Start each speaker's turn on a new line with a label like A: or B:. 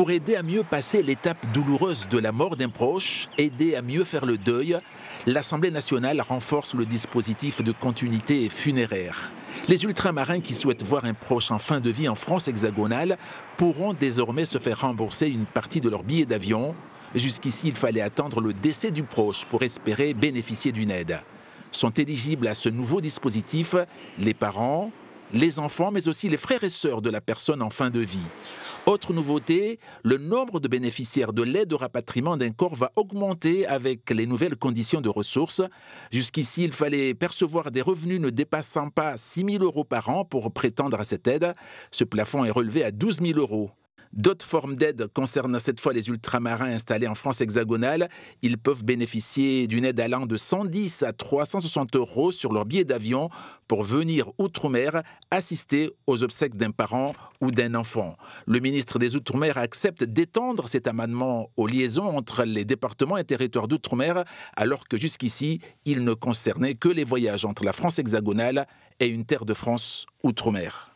A: pour aider à mieux passer l'étape douloureuse de la mort d'un proche, aider à mieux faire le deuil, l'Assemblée nationale renforce le dispositif de continuité funéraire. Les ultramarins qui souhaitent voir un proche en fin de vie en France hexagonale pourront désormais se faire rembourser une partie de leur billet d'avion. Jusqu'ici, il fallait attendre le décès du proche pour espérer bénéficier d'une aide. Sont éligibles à ce nouveau dispositif les parents, les enfants, mais aussi les frères et sœurs de la personne en fin de vie. Autre nouveauté, le nombre de bénéficiaires de l'aide au rapatriement d'un corps va augmenter avec les nouvelles conditions de ressources. Jusqu'ici, il fallait percevoir des revenus ne dépassant pas 6 000 euros par an pour prétendre à cette aide. Ce plafond est relevé à 12 000 euros. D'autres formes d'aide concernent cette fois les ultramarins installés en France hexagonale. Ils peuvent bénéficier d'une aide allant de 110 à 360 euros sur leur billet d'avion pour venir outre-mer assister aux obsèques d'un parent ou d'un enfant. Le ministre des Outre-mer accepte d'étendre cet amendement aux liaisons entre les départements et territoires d'outre-mer, alors que jusqu'ici, il ne concernait que les voyages entre la France hexagonale et une terre de France outre-mer.